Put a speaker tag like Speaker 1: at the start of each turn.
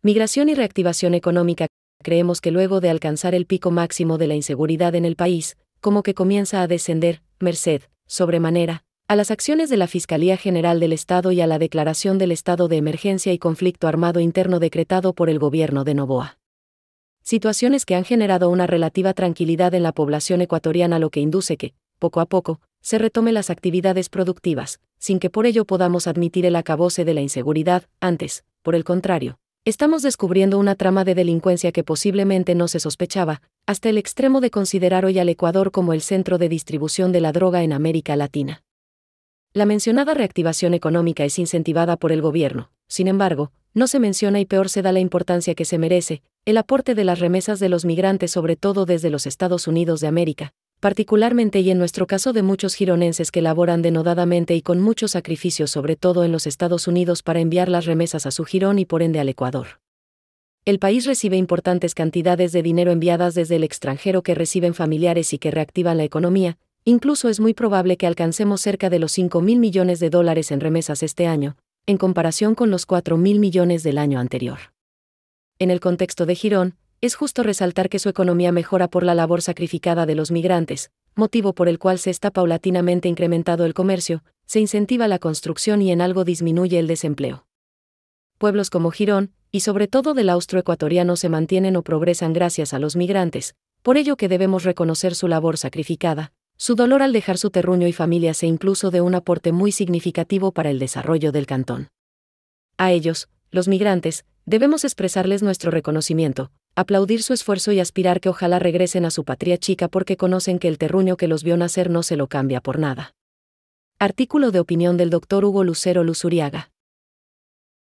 Speaker 1: Migración y reactivación económica. Creemos que luego de alcanzar el pico máximo de la inseguridad en el país, como que comienza a descender, merced, sobremanera, a las acciones de la Fiscalía General del Estado y a la declaración del estado de emergencia y conflicto armado interno decretado por el gobierno de Novoa. Situaciones que han generado una relativa tranquilidad en la población ecuatoriana lo que induce que, poco a poco, se retome las actividades productivas, sin que por ello podamos admitir el acabose de la inseguridad, antes, por el contrario, Estamos descubriendo una trama de delincuencia que posiblemente no se sospechaba, hasta el extremo de considerar hoy al Ecuador como el centro de distribución de la droga en América Latina. La mencionada reactivación económica es incentivada por el gobierno, sin embargo, no se menciona y peor se da la importancia que se merece, el aporte de las remesas de los migrantes sobre todo desde los Estados Unidos de América, particularmente y en nuestro caso de muchos gironenses que laboran denodadamente y con mucho sacrificio sobre todo en los Estados Unidos para enviar las remesas a su girón y por ende al Ecuador. El país recibe importantes cantidades de dinero enviadas desde el extranjero que reciben familiares y que reactivan la economía, incluso es muy probable que alcancemos cerca de los 5 mil millones de dólares en remesas este año, en comparación con los 4 mil millones del año anterior. En el contexto de Girón, es justo resaltar que su economía mejora por la labor sacrificada de los migrantes, motivo por el cual se está paulatinamente incrementado el comercio, se incentiva la construcción y en algo disminuye el desempleo. Pueblos como Girón, y sobre todo del austroecuatoriano se mantienen o progresan gracias a los migrantes, por ello que debemos reconocer su labor sacrificada, su dolor al dejar su terruño y familias e incluso de un aporte muy significativo para el desarrollo del cantón. A ellos, los migrantes, debemos expresarles nuestro reconocimiento, aplaudir su esfuerzo y aspirar que ojalá regresen a su patria chica porque conocen que el terruño que los vio nacer no se lo cambia por nada. Artículo de opinión del doctor Hugo Lucero Luzuriaga.